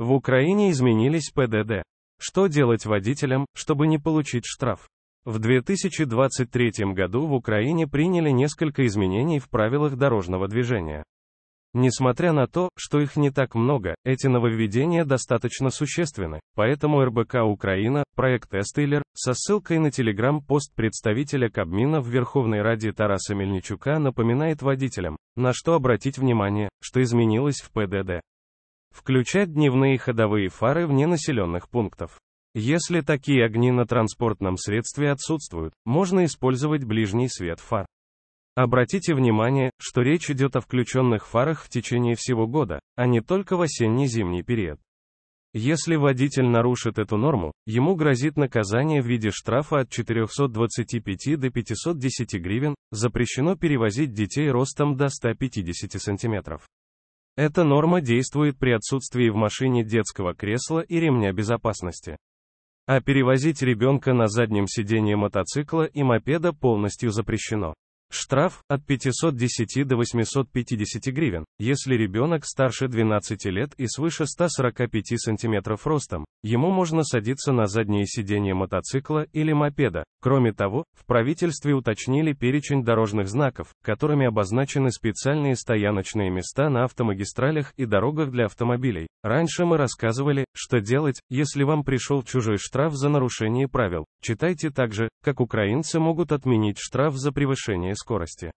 В Украине изменились ПДД. Что делать водителям, чтобы не получить штраф? В 2023 году в Украине приняли несколько изменений в правилах дорожного движения. Несмотря на то, что их не так много, эти нововведения достаточно существенны, поэтому РБК Украина, проект Эстейлер, со ссылкой на телеграм-пост представителя Кабмина в Верховной Раде Тараса Мельничука напоминает водителям, на что обратить внимание, что изменилось в ПДД. Включать дневные ходовые фары вне населенных пунктов. Если такие огни на транспортном средстве отсутствуют, можно использовать ближний свет фар. Обратите внимание, что речь идет о включенных фарах в течение всего года, а не только в осенне-зимний период. Если водитель нарушит эту норму, ему грозит наказание в виде штрафа от 425 до 510 гривен, запрещено перевозить детей ростом до 150 сантиметров. Эта норма действует при отсутствии в машине детского кресла и ремня безопасности. А перевозить ребенка на заднем сидении мотоцикла и мопеда полностью запрещено. Штраф – от 510 до 850 гривен, если ребенок старше 12 лет и свыше 145 см ростом. Ему можно садиться на заднее сиденье мотоцикла или мопеда. Кроме того, в правительстве уточнили перечень дорожных знаков, которыми обозначены специальные стояночные места на автомагистралях и дорогах для автомобилей. Раньше мы рассказывали, что делать, если вам пришел чужой штраф за нарушение правил. Читайте также, как украинцы могут отменить штраф за превышение скорости.